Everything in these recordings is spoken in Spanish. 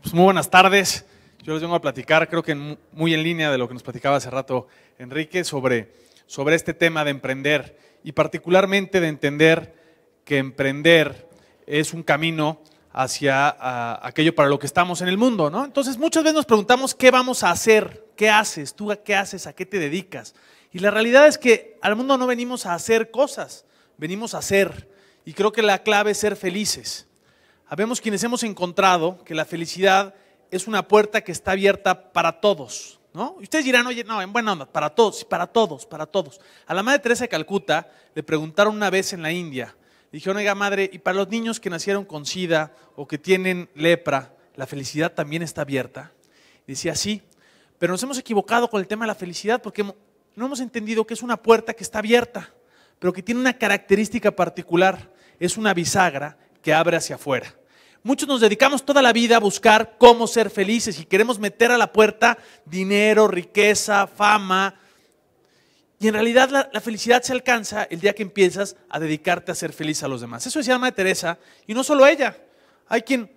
Pues, muy buenas tardes. Yo les vengo a platicar, creo que muy en línea de lo que nos platicaba hace rato Enrique, sobre, sobre este tema de emprender y particularmente de entender que emprender es un camino hacia aquello para lo que estamos en el mundo, ¿no? Entonces muchas veces nos preguntamos qué vamos a hacer, qué haces, tú a qué haces, a qué te dedicas. Y la realidad es que al mundo no venimos a hacer cosas, venimos a ser. Y creo que la clave es ser felices. Habemos quienes hemos encontrado que la felicidad es una puerta que está abierta para todos, ¿no? Y ustedes dirán, oye, no, en buena onda, para todos, para todos, para todos. A la madre Teresa de Calcuta le preguntaron una vez en la India, le dijeron, oiga madre, ¿y para los niños que nacieron con sida o que tienen lepra, la felicidad también está abierta? Y decía, sí, pero nos hemos equivocado con el tema de la felicidad porque no hemos entendido que es una puerta que está abierta, pero que tiene una característica particular, es una bisagra que abre hacia afuera muchos nos dedicamos toda la vida a buscar cómo ser felices y queremos meter a la puerta dinero, riqueza, fama. Y en realidad la, felicidad se alcanza el día que empiezas a dedicarte a ser feliz a los demás. Eso decía la madre Teresa, y no solo ella. Hay quien,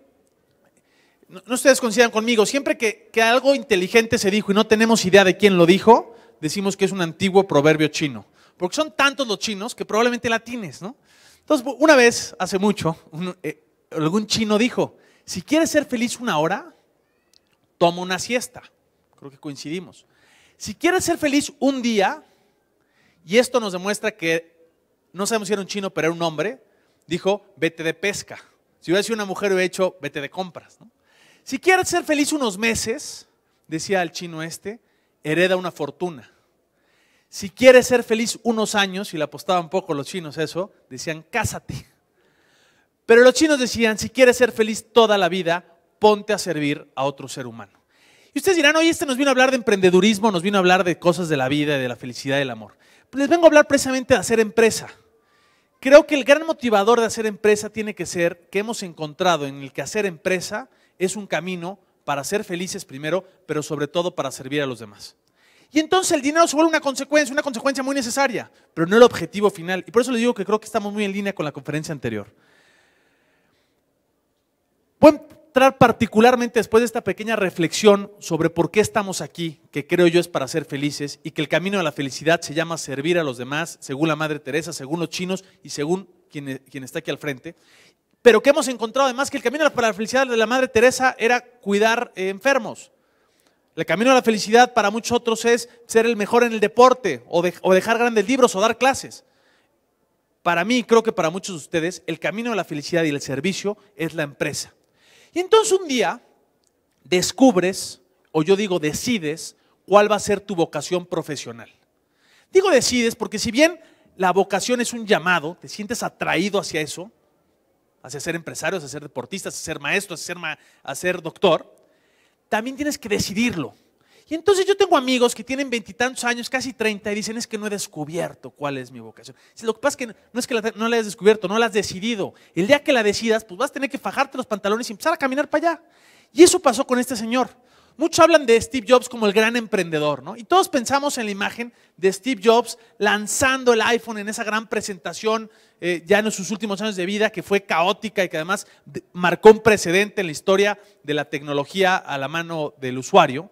no, ustedes coincidan conmigo, siempre que, algo inteligente se dijo y no tenemos idea de quién lo dijo, decimos que es un antiguo proverbio chino. Porque son tantos los chinos que probablemente latines, ¿no? Entonces, una vez, hace mucho, eh, algún chino dijo, si quieres ser feliz una hora, toma una siesta. Creo que coincidimos. Si quieres ser feliz un día, y esto nos demuestra que, no sabemos si era un chino, pero era un hombre, dijo, vete de pesca. Si hubiera sido una mujer, hubiera hecho, vete de compras. Si quieres ser feliz unos meses, decía el chino este, hereda una fortuna. Si quieres ser feliz unos años, y le apostaban poco los chinos eso, decían, cásate. Pero los chinos decían, si quieres ser feliz toda la vida, ponte a servir a otro ser humano. Y ustedes dirán, oye, este nos vino a hablar de emprendedurismo, nos vino a hablar de cosas de la vida, de la felicidad, del amor. Pues les vengo a hablar precisamente de hacer empresa. Creo que el gran motivador de hacer empresa tiene que ser que hemos encontrado en el que hacer empresa es un camino para ser felices primero, pero sobre todo para servir a los demás. Y entonces el dinero se vuelve una consecuencia, una consecuencia muy necesaria, pero no el objetivo final. Y por eso les digo que creo que estamos muy en línea con la conferencia anterior. Voy a entrar particularmente después de esta pequeña reflexión sobre por qué estamos aquí, que creo yo es para ser felices, y que el camino a la felicidad se llama servir a los demás, según la Madre Teresa, según los chinos y según quien, está aquí al frente. Pero que hemos encontrado además que el camino para la felicidad de la Madre Teresa era cuidar enfermos. El camino a la felicidad para muchos otros es ser el mejor en el deporte o, dejar grandes libros o dar clases. Para mí, creo que para muchos de ustedes, el camino a la felicidad y el servicio es la empresa. Y entonces un día descubres, o yo digo decides, cuál va a ser tu vocación profesional. Digo decides porque si bien la vocación es un llamado, te sientes atraído hacia eso, hacia ser empresario, hacia ser deportista, hacia ser maestro, hacia ser, ser doctor, también tienes que decidirlo. Y entonces yo tengo amigos que tienen veintitantos años, casi treinta, y dicen, es que no he descubierto cuál es mi vocación. Lo que pasa es que no es que no la hayas descubierto, no la has decidido. El día que la decidas, pues vas a tener que fajarte los pantalones y empezar a caminar para allá. Y eso pasó con este señor. Muchos hablan de Steve Jobs como el gran emprendedor, ¿no? Y todos pensamos en la imagen de Steve Jobs lanzando el iPhone en esa gran presentación eh, ya en sus últimos años de vida, que fue caótica y que además marcó un precedente en la historia de la tecnología a la mano del usuario.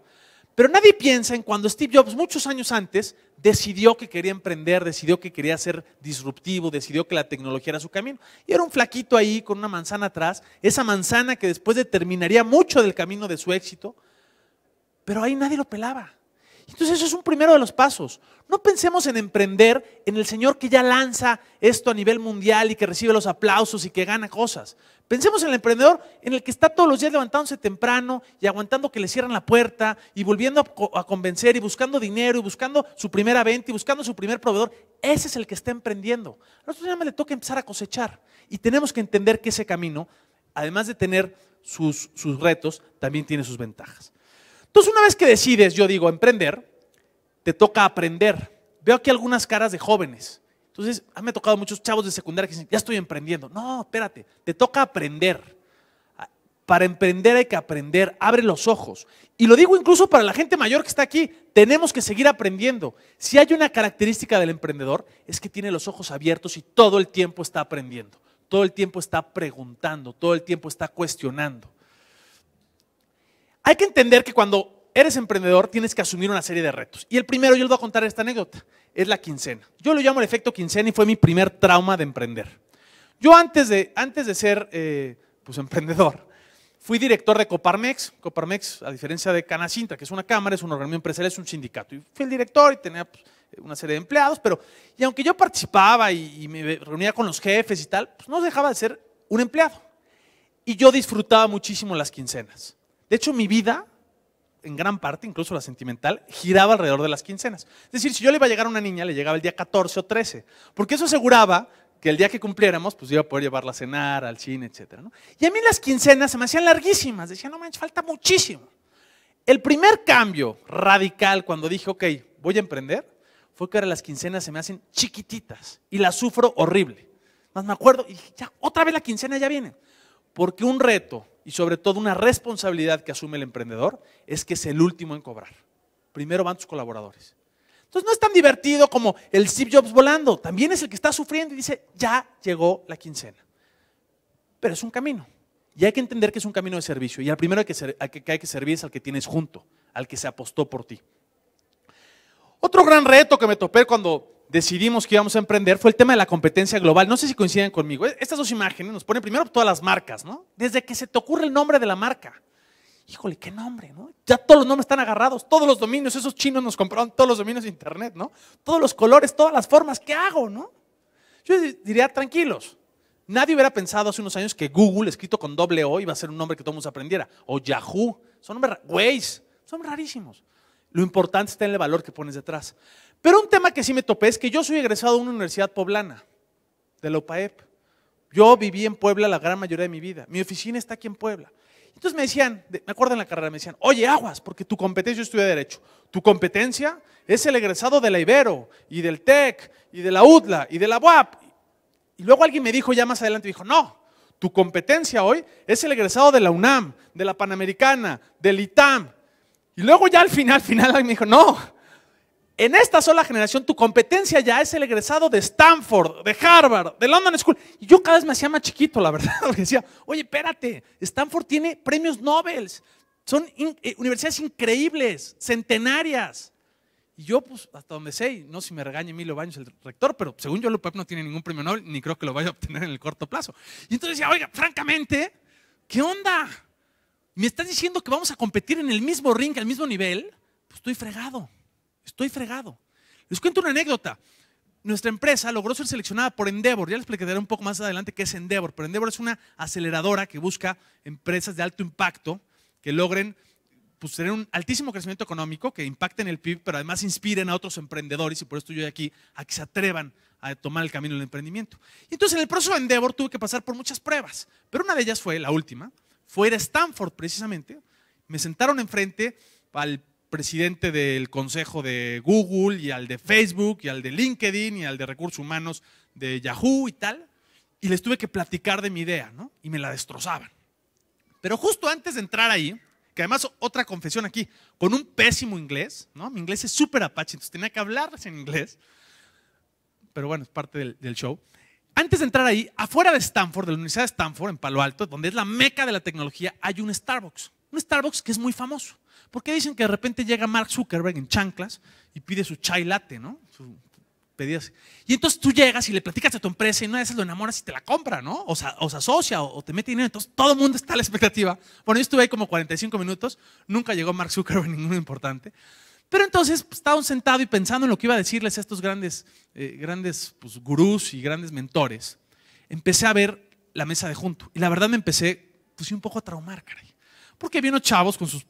Pero nadie piensa en cuando Steve Jobs, muchos años antes, decidió que quería emprender, decidió que quería ser disruptivo, decidió que la tecnología era su camino. Y era un flaquito ahí con una manzana atrás, esa manzana que después determinaría mucho del camino de su éxito, pero ahí nadie lo pelaba. Entonces eso es un primero de los pasos. No pensemos en emprender en el Señor que ya lanza esto a nivel mundial y que recibe los aplausos y que gana cosas. Pensemos en el emprendedor en el que está todos los días levantándose temprano y aguantando que le cierran la puerta y volviendo a, convencer y buscando dinero y buscando su primera venta y buscando su primer proveedor. Ese es el que está emprendiendo. A nosotros ya le toca empezar a cosechar y tenemos que entender que ese camino, además de tener sus retos, también tiene sus ventajas. Entonces, una vez que decides, yo digo, emprender, te toca aprender. Veo aquí algunas caras de jóvenes. Entonces, a mí me ha tocado muchos chavos de secundaria que dicen, ya estoy emprendiendo. No, espérate, te toca aprender. Ah, para emprender hay que aprender, abre los ojos. Y lo digo incluso para la gente mayor que está aquí, tenemos que seguir aprendiendo. Si hay una característica del emprendedor, es que tiene los ojos abiertos y todo el tiempo está aprendiendo, todo el tiempo está preguntando, todo el tiempo está cuestionando. Hay que entender que cuando eres emprendedor tienes que asumir una serie de retos. Y el primero, yo les voy a contar esta anécdota, es la quincena. Yo lo llamo el efecto quincena y fue mi primer trauma de emprender. Yo antes de, antes de ser eh, pues, emprendedor, fui director de Coparmex. Coparmex, a diferencia de Canacintra, que es una cámara, es un organismo empresarial, es un sindicato. Y fui el director y tenía pues, una serie de empleados, pero y aunque yo participaba y, me reunía con los jefes y tal, pues, no dejaba de ser un empleado. Y yo disfrutaba muchísimo las quincenas. De hecho, mi vida, en gran parte, incluso la sentimental, giraba alrededor de las quincenas. Es decir, si yo le iba a llegar a una niña, le llegaba el día 14 o 13, porque eso aseguraba que el día que cumpliéramos, pues iba a poder llevarla a cenar, al cine, etc. Y a mí las quincenas se me hacían larguísimas, decía, no manches, falta muchísimo. El primer cambio radical cuando dije, ok, voy a emprender, fue que ahora las quincenas se me hacen chiquititas y las sufro horrible. Más me acuerdo y ya otra vez la quincena ya viene. Porque un reto y sobre todo una responsabilidad que asume el emprendedor es que es el último en cobrar. Primero van tus colaboradores. Entonces no es tan divertido como el Steve Jobs volando, también es el que está sufriendo y dice, ya llegó la quincena. Pero es un camino. Y hay que entender que es un camino de servicio. Y al primero que hay que servir es al que tienes junto, al que se apostó por ti. Otro gran reto que me topé cuando decidimos que íbamos a emprender fue el tema de la competencia global. No sé si coinciden conmigo. E, estas dos imágenes nos ponen primero todas las marcas, ¿no? Desde que se te ocurre el nombre de la marca. Híjole, qué nombre, ¿no? Ya todos los nombres están agarrados, todos los dominios, esos chinos nos compraron todos los dominios de internet, ¿no? Todos los colores, todas las formas, ¿qué hago, no? Yo diría, tranquilos, nadie hubiera pensado hace unos años que Google, escrito con doble O, iba a ser un nombre que todos aprendiera, o Yahoo, son nombres, Waze, son rarísimos. Lo importante está en el valor que pones detrás. Pero un tema que sí me topé es que yo soy egresado de una universidad poblana, de la UPAEP. Yo viví en Puebla la gran mayoría de mi vida. Mi oficina está aquí en Puebla. Entonces me decían, me acuerdo en la carrera, me decían, oye, aguas, porque tu competencia, es estudiar Derecho, tu competencia es el egresado de la Ibero, y del TEC, y de la UDLA, y de la UAP. Y luego alguien me dijo ya más adelante, dijo, no, tu competencia hoy es el egresado de la UNAM, de la Panamericana, del ITAM. Y luego ya al final, al final alguien me dijo, no, en esta sola generación tu competencia ya es el egresado de Stanford, de Harvard, de London School. Y yo cada vez me hacía más chiquito, la verdad, porque decía, oye, espérate, Stanford tiene premios Nobel, son eh, universidades increíbles, centenarias. Y yo, pues, hasta donde sé, no sé si me regaña Emilio Baños, el rector, pero según yo, Lupep no tiene ningún premio Nobel, ni creo que lo vaya a obtener en el corto plazo. Y entonces decía, oiga, francamente, ¿qué onda? ¿Me estás diciendo que vamos a competir en el mismo ring, al mismo nivel? Pues estoy fregado. Estoy fregado. Les cuento una anécdota. Nuestra empresa logró ser seleccionada por Endeavor. Ya les explicaré un poco más adelante qué es Endeavor. Pero Endeavor es una aceleradora que busca empresas de alto impacto que logren pues, tener un altísimo crecimiento económico, que impacten el PIB, pero además inspiren a otros emprendedores, y por esto yo aquí, a que se atrevan a tomar el camino del emprendimiento. Y entonces en el proceso de Endeavor tuve que pasar por muchas pruebas, pero una de ellas fue, la última, fue ir a Stanford precisamente. Me sentaron enfrente al presidente del consejo de Google y al de Facebook y al de LinkedIn y al de recursos humanos de Yahoo y tal, y les tuve que platicar de mi idea, ¿no? Y me la destrozaban. Pero justo antes de entrar ahí, que además otra confesión aquí, con un pésimo inglés, ¿no? Mi inglés es súper apache, entonces tenía que hablarles en inglés, pero bueno, es parte del, del show. Antes de entrar ahí, afuera de Stanford, de la Universidad de Stanford, en Palo Alto, donde es la meca de la tecnología, hay un Starbucks. Un Starbucks que es muy famoso. ¿Por qué dicen que de repente llega Mark Zuckerberg en chanclas y pide su chai latte, ¿no? Y entonces tú llegas y le platicas a tu empresa y una vez lo enamoras y te la compra, ¿no? O, se, asocia o, te mete dinero. Entonces todo el mundo está a la expectativa. Bueno, yo estuve ahí como 45 minutos. Nunca llegó Mark Zuckerberg, ninguno importante. Pero entonces pues, estaba sentado y pensando en lo que iba a decirles a estos grandes, eh, grandes pues, gurús y grandes mentores. Empecé a ver la mesa de junto. Y la verdad me empecé, pues un poco a traumar, caray. Porque vi unos chavos con sus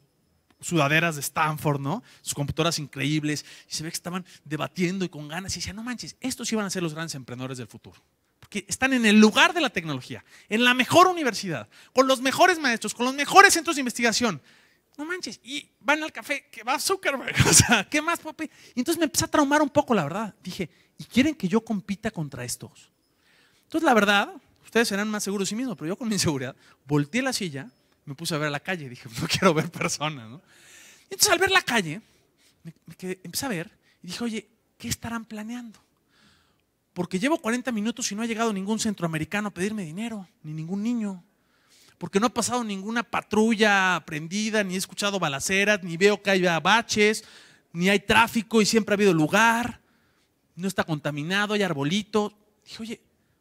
sudaderas de Stanford, ¿no? Sus computadoras increíbles. Y se ve que estaban debatiendo y con ganas. Y decían, no manches, estos iban a ser los grandes emprendedores del futuro. Porque están en el lugar de la tecnología, en la mejor universidad, con los mejores maestros, con los mejores centros de investigación. No manches, y van al café, que va Zuckerberg, o sea, ¿qué más, papi? Y entonces me empecé a traumar un poco, la verdad. Dije, ¿y quieren que yo compita contra estos? Entonces, la verdad, ustedes serán más seguros de sí mismos, pero yo con mi inseguridad, volteé la silla me puse a ver la calle. Dije, no quiero ver personas, Entonces al ver la calle, me, empecé a ver y dije, oye, ¿qué estarán planeando? Porque llevo 40 minutos y no ha llegado ningún centroamericano a pedirme dinero, ni ningún niño. Porque no ha pasado ninguna patrulla prendida, ni he escuchado balaceras, ni veo que haya baches, ni hay tráfico y siempre ha habido lugar, no está contaminado, hay arbolitos. Dije, oye,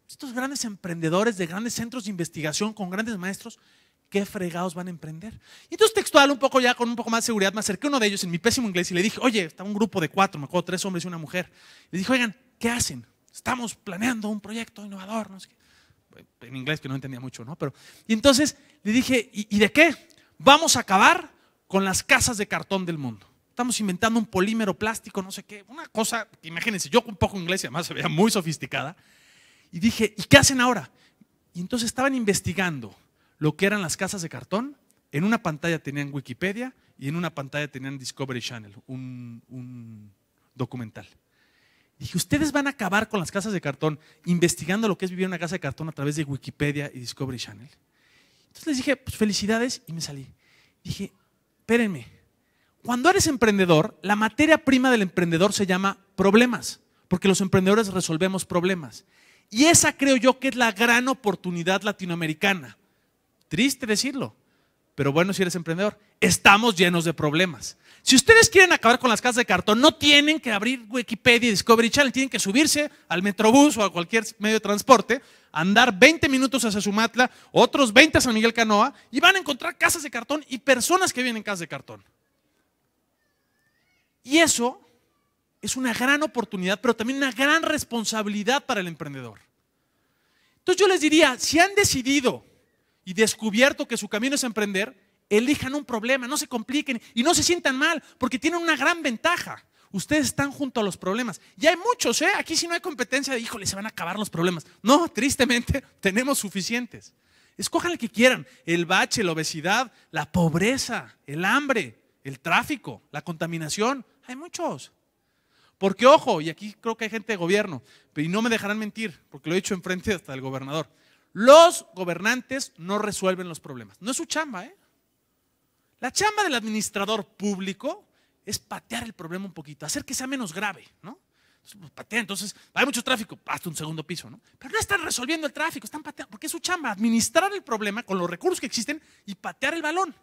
estos grandes emprendedores de grandes centros de investigación con grandes maestros, ¿qué fregados van a emprender? Y entonces textual, un poco ya con un poco más de seguridad, me acerqué a uno de ellos en mi pésimo inglés y le dije, oye, está un grupo de cuatro, me acuerdo, tres hombres y una mujer. Le dije, oigan, ¿qué hacen? Estamos planeando un proyecto innovador, no sé qué. En inglés que no entendía mucho, ¿no? Pero, y entonces le dije, ¿y, de qué? Vamos a acabar con las casas de cartón del mundo estamos inventando un polímero plástico, no sé qué, una cosa, imagínense, yo con poco inglés además se veía muy sofisticada, y dije, ¿y qué hacen ahora? Y entonces estaban investigando lo que eran las casas de cartón, en una pantalla tenían Wikipedia y en una pantalla tenían Discovery Channel, un, documental. Dije, ustedes van a acabar con las casas de cartón investigando lo que es vivir en una casa de cartón a través de Wikipedia y Discovery Channel. Entonces les dije, pues felicidades y me salí. Dije, espérenme, cuando eres emprendedor, la materia prima del emprendedor se llama problemas, porque los emprendedores resolvemos problemas. Y esa creo yo que es la gran oportunidad latinoamericana. Triste decirlo, pero bueno si eres emprendedor. Estamos llenos de problemas. Si ustedes quieren acabar con las casas de cartón, no tienen que abrir Wikipedia y Discovery Channel, tienen que subirse al Metrobús o a cualquier medio de transporte, andar 20 minutos hacia Sumatla, otros 20 a San Miguel Canoa, y van a encontrar casas de cartón y personas que vienen en casas de cartón. Y eso es una gran oportunidad, pero también una gran responsabilidad para el emprendedor. Entonces yo les diría, si han decidido y descubierto que su camino es emprender, elijan un problema, no se compliquen y no se sientan mal, porque tienen una gran ventaja. Ustedes están junto a los problemas. Ya hay muchos, ¿eh? Aquí si no hay competencia, híjole, se van a acabar los problemas. No, tristemente, tenemos suficientes. Escojan el que quieran, el bache, la obesidad, la pobreza, el hambre, el tráfico, la contaminación. Hay muchos. Porque ojo, y aquí creo que hay gente de gobierno, y no me dejarán mentir, porque lo he dicho enfrente hasta del gobernador. Los gobernantes no resuelven los problemas. No es su chamba, ¿eh? La chamba del administrador público es patear el problema un poquito, hacer que sea menos grave, ¿no? Entonces, pues, patea, entonces, hay mucho tráfico, hasta un segundo piso, ¿no? Pero no están resolviendo el tráfico, están pateando, porque es su chamba, administrar el problema con los recursos que existen y patear el balón.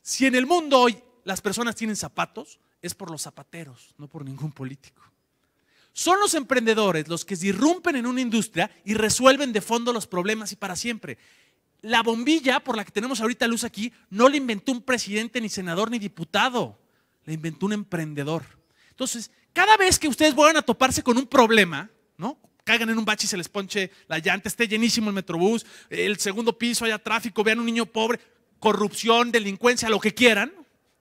Si en el mundo hoy las personas tienen zapatos, es por los zapateros, no por ningún político. Son los emprendedores los que irrumpen en una industria y resuelven de fondo los problemas y para siempre. La bombilla por la que tenemos ahorita luz aquí no la inventó un presidente, ni senador, ni diputado. La inventó un emprendedor. Entonces, cada vez que ustedes vuelvan a toparse con un problema, ¿no? Caigan en un bache y se les ponche la llanta, esté llenísimo el metrobús, el segundo piso, haya tráfico, vean un niño pobre, corrupción, delincuencia, lo que quieran.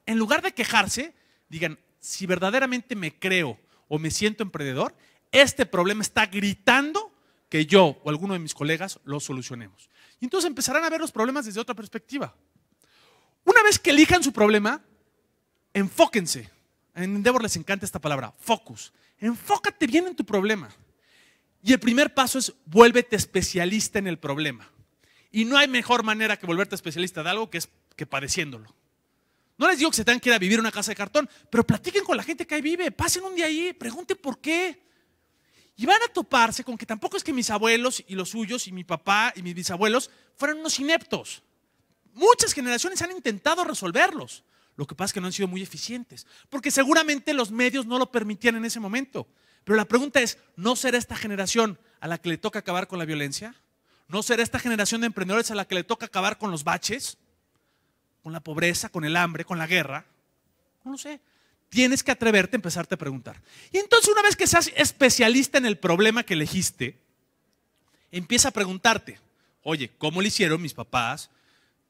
En lugar de quejarse, digan, si verdaderamente me creo o me siento emprendedor, este problema está gritando que yo o alguno de mis colegas lo solucionemos. Y entonces empezarán a ver los problemas desde otra perspectiva. Una vez que elijan su problema, enfóquense. En Endeavor les encanta esta palabra, focus. Enfócate bien en tu problema. Y el primer paso es vuélvete especialista en el problema. Y no hay mejor manera que volverte especialista de algo que es que padeciéndolo. No les digo que se tengan que ir a vivir una casa de cartón, pero platiquen con la gente que ahí vive, pasen un día ahí, pregunten por qué. Y van a toparse con que tampoco es que mis abuelos y los suyos y mi papá y mis bisabuelos fueran unos ineptos. Muchas generaciones han intentado resolverlos. Lo que pasa es que no han sido muy eficientes, porque seguramente los medios no lo permitían en ese momento. Pero la pregunta es, ¿no será esta generación a la que le toca acabar con la violencia? ¿No será esta generación de emprendedores a la que le toca acabar con los baches? con la pobreza, con el hambre, con la guerra. No lo sé. Tienes que atreverte a empezarte a preguntar. Y entonces una vez que seas especialista en el problema que elegiste, empieza a preguntarte, oye, ¿cómo le hicieron mis papás,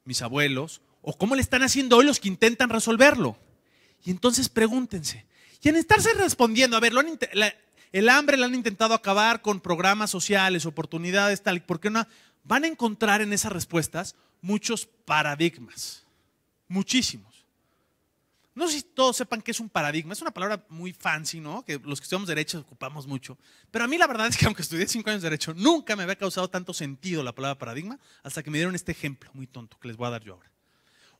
mis abuelos? ¿O cómo le están haciendo hoy los que intentan resolverlo? Y entonces pregúntense. Y en estarse respondiendo, a ver, el hambre lo han intentado acabar con programas sociales, oportunidades, tal, ¿por qué no? Van a encontrar en esas respuestas muchos paradigmas muchísimos. No sé si todos sepan que es un paradigma, es una palabra muy fancy, ¿no? Que los que estudiamos Derecho ocupamos mucho. Pero a mí la verdad es que aunque estudié cinco años de Derecho, nunca me había causado tanto sentido la palabra paradigma hasta que me dieron este ejemplo muy tonto que les voy a dar yo ahora.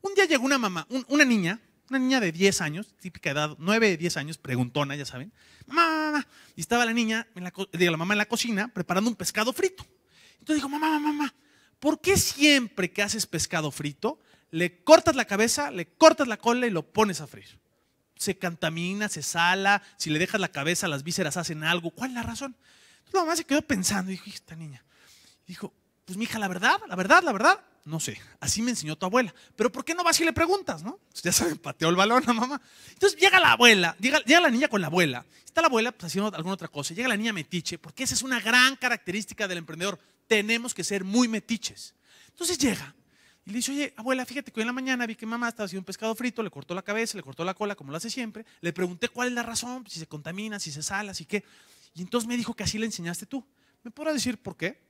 Un día llegó una mamá, una niña, una niña de 10 años, típica edad, 9, 10 años, preguntona, ya saben. Mamá, Y estaba la niña, la, la mamá en la cocina, preparando un pescado frito. Entonces dijo, mamá, mamá, mamá, ¿por qué siempre que haces pescado frito le cortas la cabeza, le cortas la cola y lo pones a freír. Se contamina, se sala, si le dejas la cabeza, las vísceras hacen algo. ¿Cuál es la razón? Entonces, la mamá se quedó pensando y dijo, esta niña. dijo, pues mi hija, la verdad, la verdad, la verdad, no sé, así me enseñó tu abuela. Pero ¿por qué no vas y le preguntas, no? Pues ya saben, pateó el balón a mamá. Entonces llega la abuela, llega, la niña con la abuela. Está la abuela pues, haciendo alguna otra cosa. Llega la niña metiche, porque esa es una gran característica del emprendedor. Tenemos que ser muy metiches. Entonces llega y le dice, oye, abuela, fíjate que hoy en la mañana vi que mamá estaba haciendo un pescado frito, le cortó la cabeza, le cortó la cola, como lo hace siempre. Le pregunté cuál es la razón, pues, si se contamina, si se sala, si qué. Y entonces me dijo que así le enseñaste tú. ¿Me podrás decir por qué?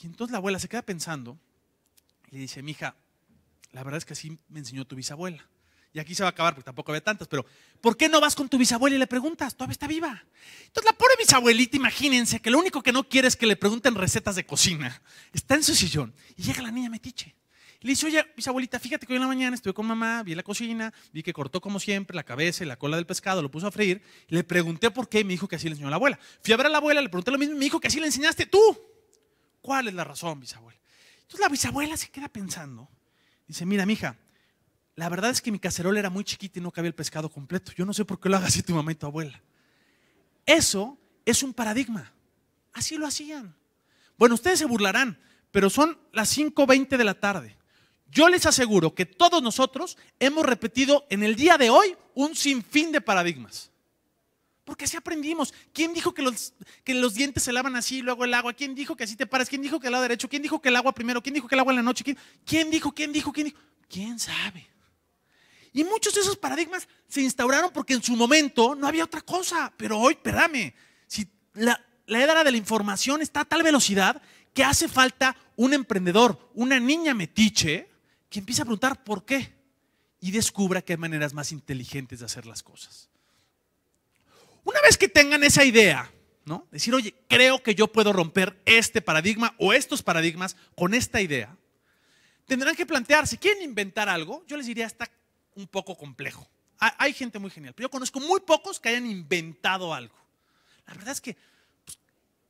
Y entonces la abuela se queda pensando y le dice, hija, la verdad es que así me enseñó tu bisabuela. Y aquí se va a acabar porque tampoco había tantas, pero ¿por qué no vas con tu bisabuela y le preguntas? Todavía está viva. Entonces la pobre bisabuelita, imagínense que lo único que no quiere es que le pregunten recetas de cocina. Está en su sillón y llega la niña metiche le dice, oye, bisabuelita, fíjate que hoy en la mañana estuve con mamá, vi la cocina, vi que cortó como siempre la cabeza y la cola del pescado, lo puso a freír. Le pregunté por qué y me dijo que así le enseñó la abuela. Fui a ver a la abuela, le pregunté lo mismo y me dijo que así le enseñaste tú. ¿Cuál es la razón, bisabuela? Entonces la bisabuela se queda pensando. Dice, mira, mija, la verdad es que mi cacerola era muy chiquita y no cabía el pescado completo. Yo no sé por qué lo haga así tu mamá y tu abuela. Eso es un paradigma. Así lo hacían. Bueno, ustedes se burlarán, pero son las 5.20 de la tarde. Yo les aseguro que todos nosotros hemos repetido en el día de hoy un sinfín de paradigmas. Porque así aprendimos. ¿Quién dijo que los, que los dientes se lavan así y luego el agua? ¿Quién dijo que así te paras? ¿Quién dijo que el lado derecho? ¿Quién dijo que el agua primero? ¿Quién dijo que el agua en la noche? ¿Quién, dijo? ¿Quién dijo? ¿Quién dijo? ¿Quién sabe? Y muchos de esos paradigmas se instauraron porque en su momento no había otra cosa. Pero hoy, perdame, si la, la edad de la información está a tal velocidad que hace falta un emprendedor, una niña metiche, y empieza a preguntar por qué y descubra que hay maneras más inteligentes de hacer las cosas. Una vez que tengan esa idea, ¿no? Decir, oye, creo que yo puedo romper este paradigma o estos paradigmas con esta idea. Tendrán que plantearse, si quieren inventar algo, yo les diría, está un poco complejo. Hay gente muy genial, pero yo conozco muy pocos que hayan inventado algo. La verdad es que pues,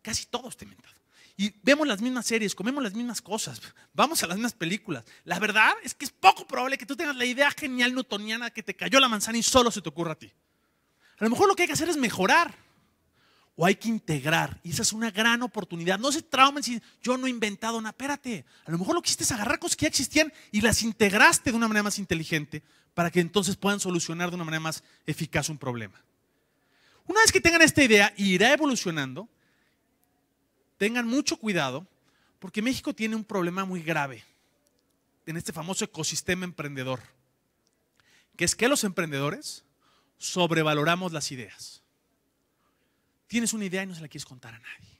casi todos te inventado y vemos las mismas series, comemos las mismas cosas, vamos a las mismas películas. La verdad es que es poco probable que tú tengas la idea genial newtoniana que te cayó la manzana y solo se te ocurra a ti. A lo mejor lo que hay que hacer es mejorar o hay que integrar. Y esa es una gran oportunidad. No se traumen si yo no he inventado nada. Espérate, a lo mejor lo que hiciste es agarrar cosas que ya existían y las integraste de una manera más inteligente para que entonces puedan solucionar de una manera más eficaz un problema. Una vez que tengan esta idea y irá evolucionando, tengan mucho cuidado porque México tiene un problema muy grave en este famoso ecosistema emprendedor, que es que los emprendedores sobrevaloramos las ideas. Tienes una idea y no se la quieres contar a nadie.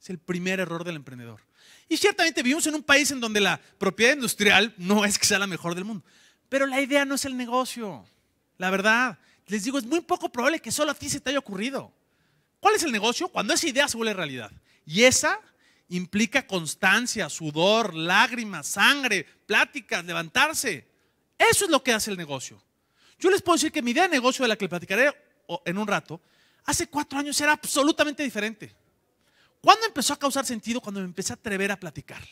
Es el primer error del emprendedor. Y ciertamente vivimos en un país en donde la propiedad industrial no es que sea la mejor del mundo, pero la idea no es el negocio. La verdad, les digo, es muy poco probable que solo a ti se te haya ocurrido. ¿Cuál es el negocio? Cuando esa idea se vuelve realidad. Y esa implica constancia, sudor, lágrimas, sangre, pláticas, levantarse. Eso es lo que hace el negocio. Yo les puedo decir que mi idea de negocio de la que le platicaré en un rato, hace cuatro años era absolutamente diferente. ¿Cuándo empezó a causar sentido? Cuando me empecé a atrever a platicar.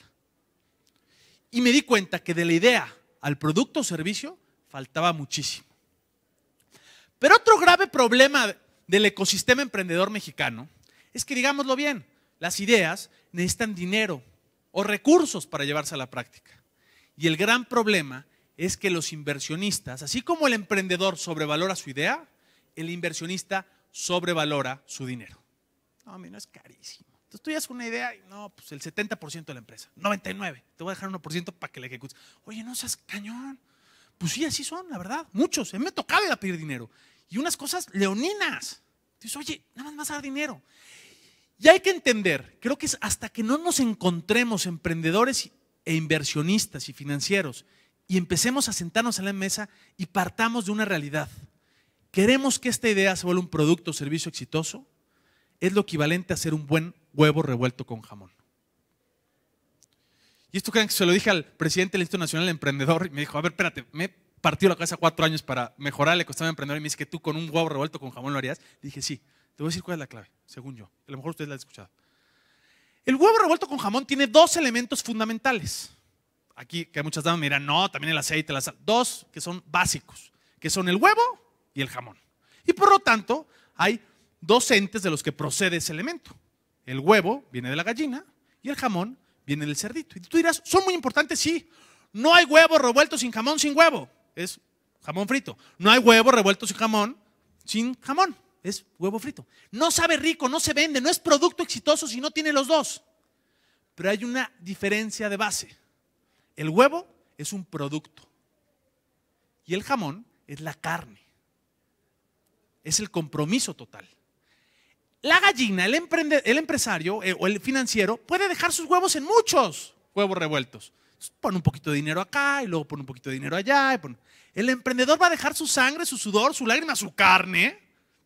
Y me di cuenta que de la idea al producto o servicio faltaba muchísimo. Pero otro grave problema del ecosistema emprendedor mexicano es que, digámoslo bien, las ideas necesitan dinero o recursos para llevarse a la práctica. Y el gran problema es que los inversionistas, así como el emprendedor sobrevalora su idea, el inversionista sobrevalora su dinero. No, mira, es carísimo. Entonces tú ya una idea y no, pues el 70% de la empresa, 99, te voy a dejar un 1% para que la ejecutes. Oye, no seas cañón. Pues sí, así son, la verdad, muchos. A mí me tocaba ir a pedir dinero. Y unas cosas leoninas. Dices, oye, nada más vas a dar dinero. Y hay que entender, creo que es hasta que no nos encontremos emprendedores e inversionistas y financieros y empecemos a sentarnos en la mesa y partamos de una realidad. ¿Queremos que esta idea se vuelva un producto o servicio exitoso? Es lo equivalente a hacer un buen huevo revuelto con jamón. Y esto que se lo dije al presidente del Instituto Nacional Emprendedor y me dijo, a ver, espérate, me partió la cabeza cuatro años para mejorar el de emprendedor y me dice que tú con un huevo revuelto con jamón lo harías. dije, sí, te voy a decir cuál es la clave, según yo. A lo mejor ustedes la han escuchado. El huevo revuelto con jamón tiene dos elementos fundamentales. Aquí, que hay muchas damas me no, también el aceite, la sal. Dos que son básicos, que son el huevo y el jamón. Y por lo tanto, hay dos entes de los que procede ese elemento. El huevo viene de la gallina y el jamón viene del cerdito. Y tú dirás, son muy importantes, sí. No hay huevo revuelto sin jamón, sin huevo. Es jamón frito. No hay huevo revuelto sin jamón, sin jamón es huevo frito. No sabe rico, no se vende, no es producto exitoso si no tiene los dos. Pero hay una diferencia de base. El huevo es un producto y el jamón es la carne. Es el compromiso total. La gallina, el, el empresario eh, o el financiero puede dejar sus huevos en muchos huevos revueltos. Pone un poquito de dinero acá y luego pone un poquito de dinero allá. El emprendedor va a dejar su sangre, su sudor, su lágrima, su carne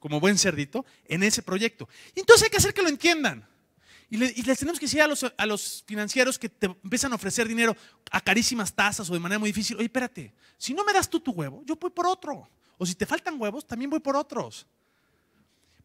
como buen cerdito, en ese proyecto. Y entonces hay que hacer que lo entiendan. Y, les tenemos que decir a los, a los, financieros que te empiezan a ofrecer dinero a carísimas tasas o de manera muy difícil, oye, espérate, si no me das tú tu huevo, yo voy por otro. O si te faltan huevos, también voy por otros.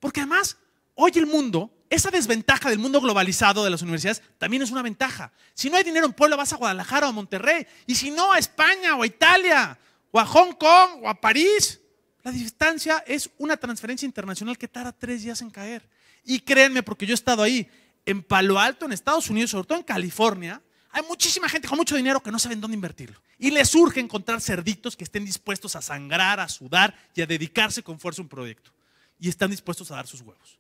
Porque además, hoy el mundo, esa desventaja del mundo globalizado de las universidades, también es una ventaja. Si no hay dinero en Puebla, vas a Guadalajara o a Monterrey. Y si no, a España o a Italia o a Hong Kong o a París. La distancia es una transferencia internacional que tarda tres días en caer. Y créanme, porque yo he estado ahí, en Palo Alto, en Estados Unidos, sobre todo en California, hay muchísima gente con mucho dinero que no saben dónde invertirlo. Y les surge encontrar cerditos que estén dispuestos a sangrar, a sudar y a dedicarse con fuerza a un proyecto. Y están dispuestos a dar sus huevos.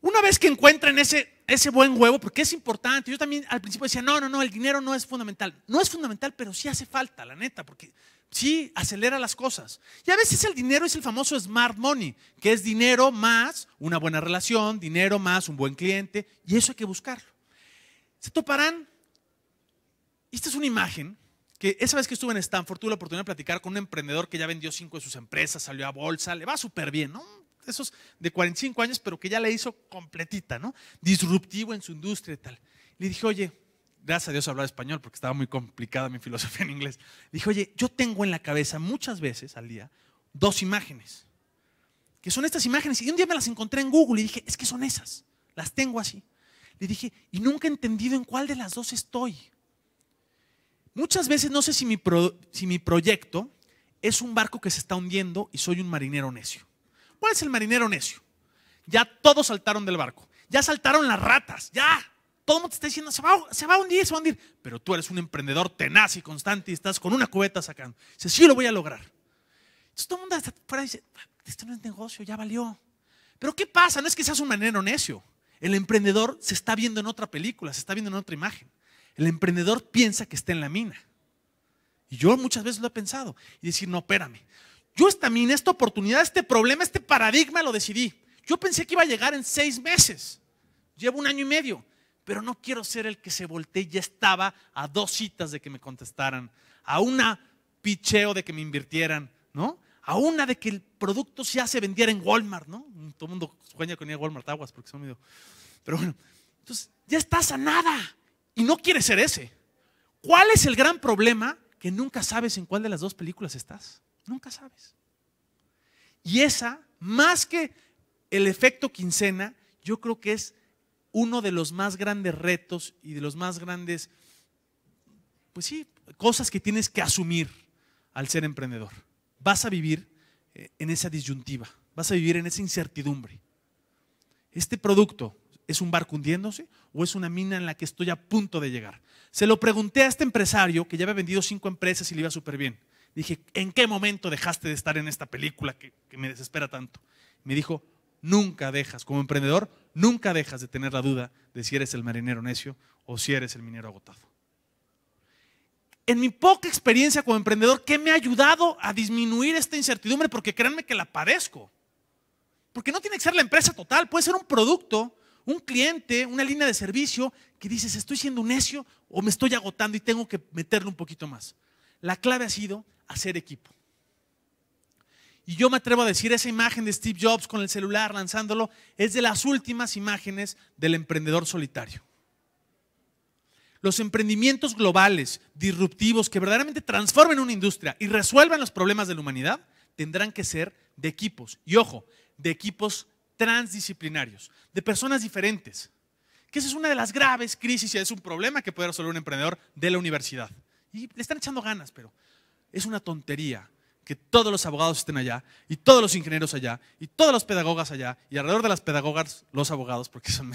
Una vez que encuentren ese, ese buen huevo, porque es importante, yo también al principio decía, no, no, no, el dinero no es fundamental. No es fundamental, pero sí hace falta, la neta, porque Sí, acelera las cosas. Y a veces el dinero es el famoso smart money, que es dinero más una buena relación, dinero más un buen cliente, y eso hay que buscarlo. Se toparán. Esta es una imagen que esa vez que estuve en Stanford tuve la oportunidad de platicar con un emprendedor que ya vendió cinco de sus empresas, salió a bolsa, le va súper bien, ¿no? Esos de 45 años, pero que ya le hizo completita, ¿no? Disruptivo en su industria y tal. Le dije, oye, gracias a Dios hablaba español porque estaba muy complicada mi filosofía en inglés. Dije, oye, yo tengo en la cabeza muchas veces al día dos imágenes, que son estas imágenes. Y un día me las encontré en Google y dije, es que son esas, las tengo así. Le dije, y nunca he entendido en cuál de las dos estoy. Muchas veces no sé si mi, si mi proyecto es un barco que se está hundiendo y soy un marinero necio. ¿Cuál es el marinero necio? Ya todos saltaron del barco, ya saltaron las ratas, ya, todo el mundo te está diciendo, se va, se va a hundir, se va a hundir. Pero tú eres un emprendedor tenaz y constante y estás con una cubeta sacando. Dice, sí, lo voy a lograr. Entonces todo el mundo está fuera y dice, esto no es negocio, ya valió. Pero ¿qué pasa? No es que seas un manero necio. El emprendedor se está viendo en otra película, se está viendo en otra imagen. El emprendedor piensa que está en la mina. Y yo muchas veces lo he pensado. Y decir, no, espérame. Yo esta mina, esta oportunidad, este problema, este paradigma lo decidí. Yo pensé que iba a llegar en seis meses. Llevo un año y medio pero no quiero ser el que se voltee y ya estaba a dos citas de que me contestaran, a una picheo de que me invirtieran, ¿no? A una de que el producto ya se vendiera en Walmart, ¿no? Todo el mundo sueña con ir a Walmart aguas porque son medio. Pero bueno, entonces ya estás a nada y no quieres ser ese. ¿Cuál es el gran problema? Que nunca sabes en cuál de las dos películas estás. Nunca sabes. Y esa, más que el efecto quincena, yo creo que es uno de los más grandes retos y de los más grandes, pues sí, cosas que tienes que asumir al ser emprendedor. Vas a vivir eh, en esa disyuntiva, vas a vivir en esa incertidumbre. Este producto, ¿Es un barco hundiéndose o es una mina en la que estoy a punto de llegar? Se lo pregunté a este empresario que ya había vendido cinco empresas y le iba súper bien. Dije, ¿en qué momento dejaste de estar en esta película que, que, me desespera tanto? Me dijo, nunca dejas, como emprendedor, nunca dejas de tener la duda de si eres el marinero necio o si eres el minero agotado. En mi poca experiencia como emprendedor, ¿qué me ha ayudado a disminuir esta incertidumbre? Porque créanme que la padezco. Porque no tiene que ser la empresa total, puede ser un producto, un cliente, una línea de servicio que dices, estoy siendo un necio o me estoy agotando y tengo que meterle un poquito más. La clave ha sido hacer equipo. Y yo me atrevo a decir, esa imagen de Steve Jobs con el celular lanzándolo es de las últimas imágenes del emprendedor solitario. Los emprendimientos globales, disruptivos, que verdaderamente transformen una industria y resuelvan los problemas de la humanidad, tendrán que ser de equipos. Y ojo, de equipos transdisciplinarios, de personas diferentes. Que esa es una de las graves crisis y es un problema que puede resolver un emprendedor de la universidad. Y le están echando ganas, pero es una tontería que todos los abogados estén allá, y todos los ingenieros allá, y todas las pedagogas allá, y alrededor de las pedagogas los abogados, porque son,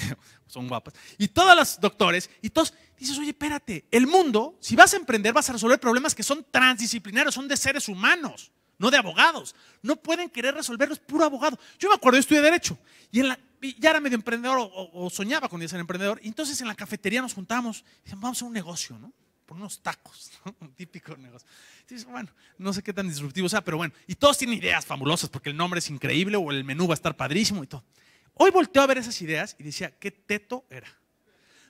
guapas, y todas las doctores, y todos, dices, oye, espérate, el mundo, si vas a emprender, vas a resolver problemas que son transdisciplinarios, son de seres humanos, no de abogados. No pueden querer resolverlos puro abogado. Yo me acuerdo, yo estudié Derecho, y en la, ya era medio emprendedor, o, soñaba con ser emprendedor, y entonces en la cafetería nos juntamos, y dicen, vamos a un negocio, ¿no? Por unos tacos, un típico negocio. Este, bueno, no sé qué tan disruptivo sea, pero bueno. Y todos tienen ideas fabulosas porque el nombre es increíble o el menú va a estar padrísimo y todo. Hoy volteo a ver esas ideas y decía, qué teto era.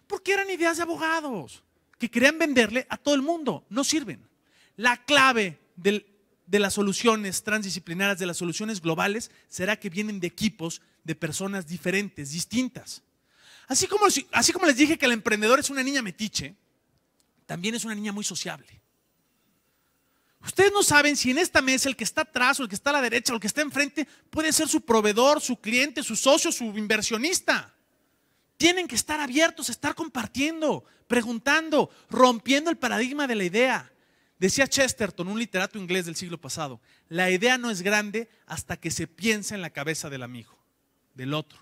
Porque eran ideas de abogados que querían venderle a todo el mundo. No sirven. La clave de las soluciones transdisciplinarias, de las soluciones globales, será que vienen de equipos de personas diferentes, distintas. Así como, así como les dije que el emprendedor es una niña metiche, también es una niña muy sociable. Ustedes no saben si en esta mesa el que está atrás o el que está a la derecha o el que está enfrente puede ser su proveedor, su cliente, su socio, su inversionista. Tienen que estar abiertos, estar compartiendo, preguntando, rompiendo el paradigma de la idea. Decía Chesterton, un literato inglés del siglo pasado, la idea no es grande hasta que se piensa en la cabeza del amigo, del otro,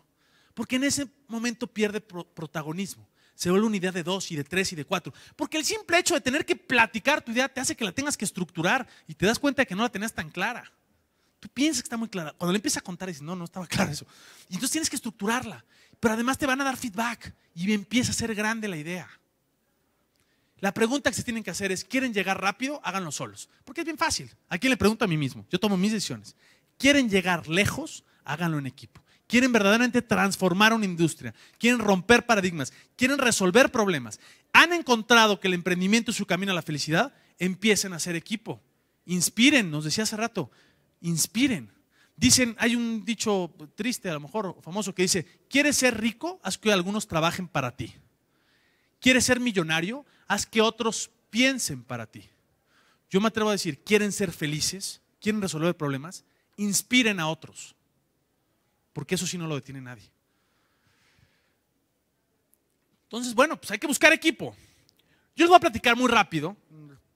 porque en ese momento pierde protagonismo se vuelve una idea de dos y de tres y de cuatro. Porque el simple hecho de tener que platicar tu idea te hace que la tengas que estructurar y te das cuenta de que no la tenías tan clara. Tú piensas que está muy clara. Cuando le empiezas a contar, dices, no, no estaba claro eso. Y entonces tienes que estructurarla. Pero además te van a dar feedback y empieza a ser grande la idea. La pregunta que se tienen que hacer es, ¿quieren llegar rápido? Háganlo solos. Porque es bien fácil. aquí le pregunto a mí mismo? Yo tomo mis decisiones. ¿Quieren llegar lejos? Háganlo en equipo. Quieren verdaderamente transformar una industria, quieren romper paradigmas, quieren resolver problemas. Han encontrado que el emprendimiento es su camino a la felicidad, empiecen a ser equipo. Inspiren, nos decía hace rato, inspiren. Dicen, hay un dicho triste a lo mejor, famoso, que dice, ¿quieres ser rico? Haz que algunos trabajen para ti. ¿Quieres ser millonario? Haz que otros piensen para ti. Yo me atrevo a decir, ¿quieren ser felices? ¿Quieren resolver problemas? Inspiren a otros. Porque eso sí no lo detiene nadie. Entonces, bueno, pues hay que buscar equipo. Yo les voy a platicar muy rápido,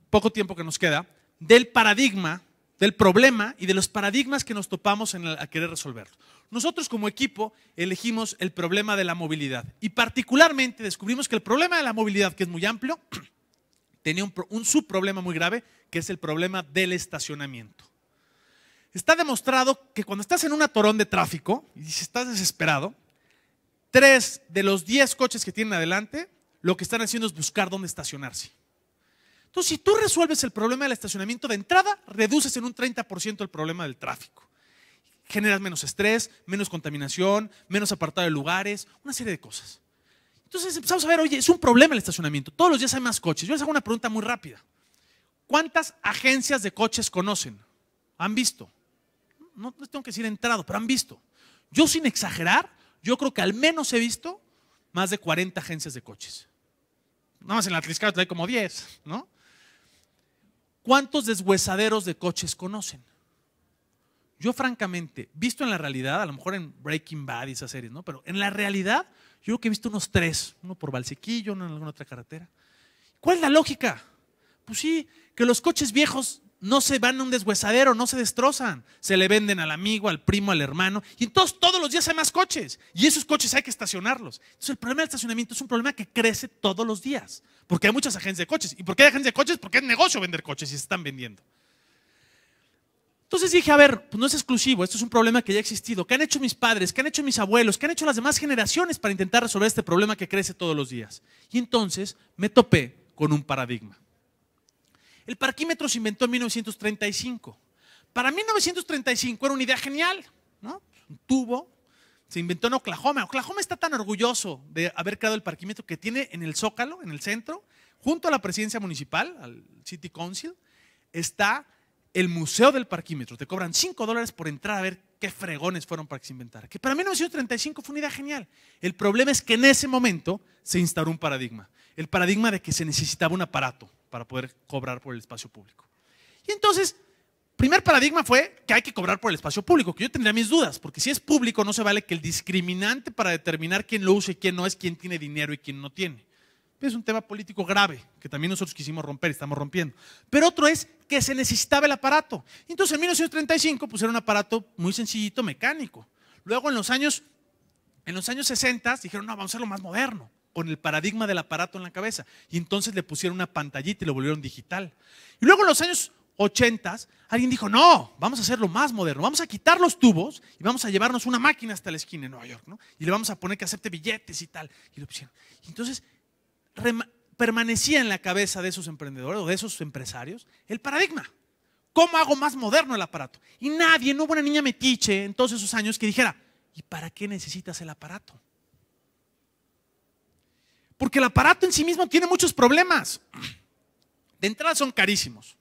poco tiempo que nos queda, del paradigma, del problema y de los paradigmas que nos topamos en a querer resolverlo. Nosotros como equipo elegimos el problema de la movilidad y particularmente descubrimos que el problema de la movilidad, que es muy amplio, tenía un, un subproblema muy grave, que es el problema del estacionamiento. Está demostrado que cuando estás en un atorón de tráfico y si estás desesperado, tres de los diez coches que tienen adelante lo que están haciendo es buscar dónde estacionarse. Entonces, si tú resuelves el problema del estacionamiento de entrada, reduces en un 30% el problema del tráfico. Generas menos estrés, menos contaminación, menos apartado de lugares, una serie de cosas. Entonces empezamos a ver, oye, es un problema el estacionamiento. Todos los días hay más coches. Yo les hago una pregunta muy rápida. ¿Cuántas agencias de coches conocen? ¿Han visto? no les tengo que decir entrado, pero han visto. Yo sin exagerar, yo creo que al menos he visto más de 40 agencias de coches. Nada más en la te hay como 10, ¿no? ¿Cuántos deshuesaderos de coches conocen? Yo francamente, visto en la realidad, a lo mejor en Breaking Bad y esas series, ¿no? Pero en la realidad, yo creo que he visto unos tres, uno por Valsequillo, uno en alguna otra carretera. ¿Cuál es la lógica? Pues sí, que los coches viejos no se van a un deshuesadero, no se destrozan. Se le venden al amigo, al primo, al hermano. Y entonces todos los días hay más coches. Y esos coches hay que estacionarlos. Entonces el problema del estacionamiento es un problema que crece todos los días. Porque hay muchas agencias de coches. ¿Y por qué hay agencias de coches? Porque es negocio vender coches y se están vendiendo. Entonces dije, a ver, pues no es exclusivo, esto es un problema que ya ha existido. ¿Qué han hecho mis padres? ¿Qué han hecho mis abuelos? ¿Qué han hecho las demás generaciones para intentar resolver este problema que crece todos los días? Y entonces me topé con un paradigma. El parquímetro se inventó en 1935. Para 1935 era una idea genial, ¿no? Un tubo. Se inventó en Oklahoma. Oklahoma está tan orgulloso de haber creado el parquímetro que tiene en el Zócalo, en el centro, junto a la presidencia municipal, al City Council, está el Museo del Parquímetro. Te cobran 5 dólares por entrar a ver qué fregones fueron para que se inventara. Que para 1935 fue una idea genial. El problema es que en ese momento se instauró un paradigma. El paradigma de que se necesitaba un aparato para poder cobrar por el espacio público. Y entonces, primer paradigma fue que hay que cobrar por el espacio público, que yo tendría mis dudas, porque si es público no se vale que el discriminante para determinar quién lo usa y quién no es quién tiene dinero y quién no tiene. Es un tema político grave que también nosotros quisimos romper, y estamos rompiendo. Pero otro es que se necesitaba el aparato. Entonces en 1935 pusieron un aparato muy sencillito, mecánico. Luego en los años, en los años 60 dijeron, no, vamos a hacerlo más moderno con el paradigma del aparato en la cabeza. Y entonces le pusieron una pantallita y lo volvieron digital. Y luego en los años 80, alguien dijo, no, vamos a hacerlo más moderno, vamos a quitar los tubos y vamos a llevarnos una máquina hasta la esquina en Nueva York, ¿no? Y le vamos a poner que acepte billetes y tal. Y lo pusieron. Y entonces permanecía en la cabeza de esos emprendedores o de esos empresarios el paradigma. ¿Cómo hago más moderno el aparato? Y nadie, no hubo una niña metiche en todos esos años que dijera, ¿y para qué necesitas el aparato? Porque el aparato en sí mismo tiene muchos problemas. De entrada son carísimos.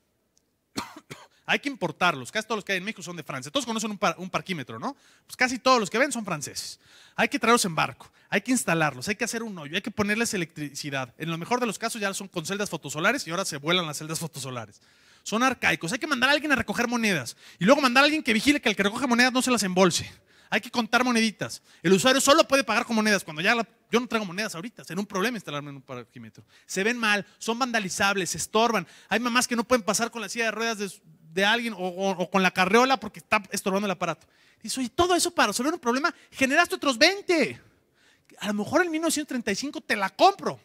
Hay que importarlos. Casi todos los que hay en México son de Francia. Todos conocen un, parquímetro, ¿no? Pues casi todos los que ven son franceses. Hay que traerlos en barco. Hay que instalarlos. Hay que hacer un hoyo. Hay que ponerles electricidad. En lo mejor de los casos ya son con celdas fotosolares y ahora se vuelan las celdas fotosolares. Son arcaicos. Hay que mandar a alguien a recoger monedas. Y luego mandar a alguien que vigile que el que recoge monedas no se las embolse hay que contar moneditas. El usuario solo puede pagar con monedas. Cuando ya yo no traigo monedas ahorita, será un problema instalarme en un parquímetro. Se ven mal, son vandalizables, se estorban. Hay mamás que no pueden pasar con la silla de ruedas de, de alguien o, con la carreola porque está estorbando el aparato. Y todo eso para resolver un problema, generaste otros 20. A lo mejor en 1935 te la compro.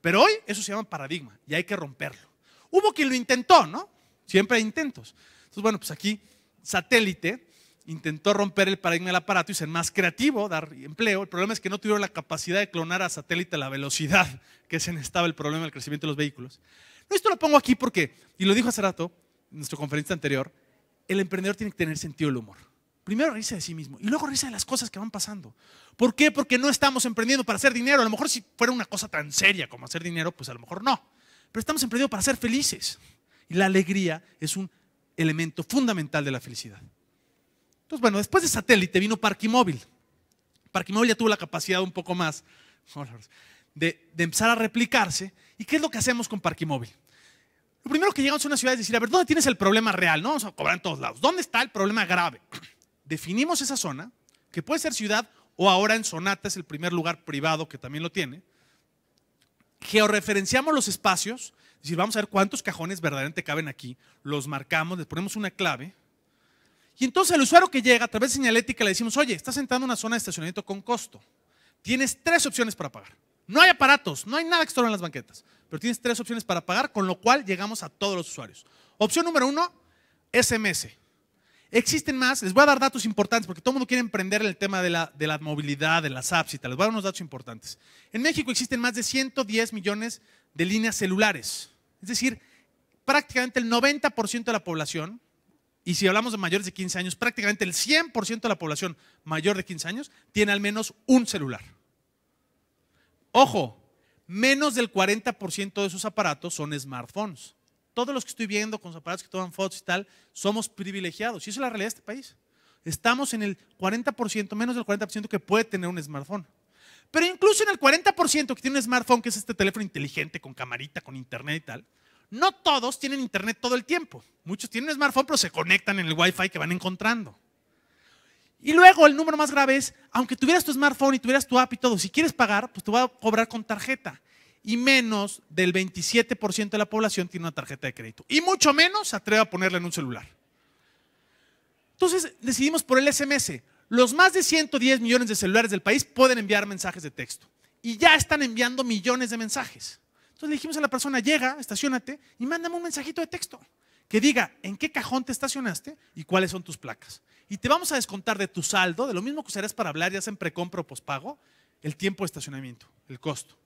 Pero hoy eso se llama paradigma y hay que romperlo. Hubo quien lo intentó, ¿no? Siempre hay intentos. Entonces, bueno, pues aquí satélite intentó romper el paradigma del aparato y ser más creativo, dar empleo. El problema es que no tuvieron la capacidad de clonar a satélite la velocidad que se necesitaba el problema del crecimiento de los vehículos. esto lo pongo aquí porque, y lo dijo hace rato, en nuestra conferencia anterior, el emprendedor tiene que tener sentido del humor. Primero risa de sí mismo y luego risa de las cosas que van pasando. ¿Por qué? Porque no estamos emprendiendo para hacer dinero. A lo mejor si fuera una cosa tan seria como hacer dinero, pues a lo mejor no. Pero estamos emprendiendo para ser felices. Y la alegría es un elemento fundamental de la felicidad. Entonces, bueno, después de satélite vino Parque Parkimóvil ya tuvo la capacidad un poco más de, empezar a replicarse. ¿Y qué es lo que hacemos con Parkimóvil? Lo primero que llegamos a una ciudad es decir, a ver, ¿dónde tienes el problema real? No vamos a cobrar en todos lados. ¿Dónde está el problema grave? Definimos esa zona, que puede ser ciudad o ahora en Sonata es el primer lugar privado que también lo tiene. Georreferenciamos los espacios, vamos a ver cuántos cajones verdaderamente caben aquí, los marcamos, les ponemos una clave y entonces al usuario que llega a través de señalética le decimos, oye, estás entrando en una zona de estacionamiento con costo. Tienes tres opciones para pagar. No hay aparatos, no hay nada que estorbe en las banquetas, pero tienes tres opciones para pagar, con lo cual llegamos a todos los usuarios. Opción número uno, SMS. Existen más, les voy a dar datos importantes porque todo el mundo quiere emprender el tema de la, movilidad, de las apps y tal. Les voy a dar unos datos importantes. En México existen más de 110 millones de líneas celulares. Es decir, prácticamente el 90% de la población y si hablamos de mayores de 15 años, prácticamente el 100% de la población mayor de 15 años tiene al menos un celular. Ojo, menos del 40% de esos aparatos son smartphones. Todos los que estoy viendo con los aparatos que toman fotos y tal, somos privilegiados. Y eso es la realidad de este país. Estamos en el 40%, menos del 40% que puede tener un smartphone. Pero incluso en el 40% que tiene un smartphone, que es este teléfono inteligente con camarita, con internet y tal, no todos tienen internet todo el tiempo. Muchos tienen smartphone, pero se conectan en el wifi que van encontrando. Y luego el número más grave es, aunque tuvieras tu smartphone y tuvieras tu app y todo, si quieres pagar, pues te va a cobrar con tarjeta. Y menos del 27% de la población tiene una tarjeta de crédito. Y mucho menos se atreve a ponerla en un celular. Entonces decidimos por el SMS. Los más de 110 millones de celulares del país pueden enviar mensajes de texto. Y ya están enviando millones de mensajes. Entonces le dijimos a la persona, llega, estacionate y mándame un mensajito de texto que diga en qué cajón te estacionaste y cuáles son tus placas. Y te vamos a descontar de tu saldo, de lo mismo que usarás para hablar, ya sea en precompra o pospago, el tiempo de estacionamiento, el costo.